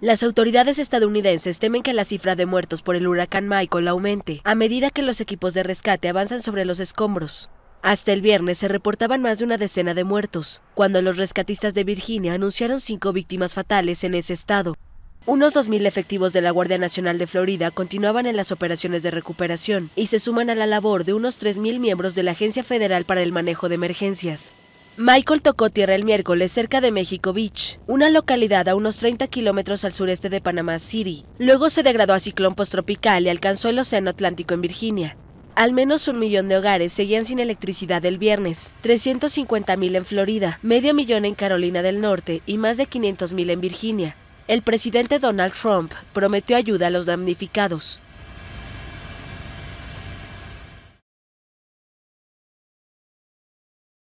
Las autoridades estadounidenses temen que la cifra de muertos por el huracán Michael aumente a medida que los equipos de rescate avanzan sobre los escombros. Hasta el viernes se reportaban más de una decena de muertos, cuando los rescatistas de Virginia anunciaron cinco víctimas fatales en ese estado. Unos 2.000 efectivos de la Guardia Nacional de Florida continuaban en las operaciones de recuperación y se suman a la labor de unos 3.000 miembros de la Agencia Federal para el Manejo de Emergencias. Michael tocó tierra el miércoles cerca de Mexico Beach, una localidad a unos 30 kilómetros al sureste de Panamá City. Luego se degradó a ciclón tropical y alcanzó el Océano Atlántico en Virginia. Al menos un millón de hogares seguían sin electricidad el viernes, 350.000 en Florida, medio millón en Carolina del Norte y más de 500.000 en Virginia. El presidente Donald Trump prometió ayuda a los damnificados.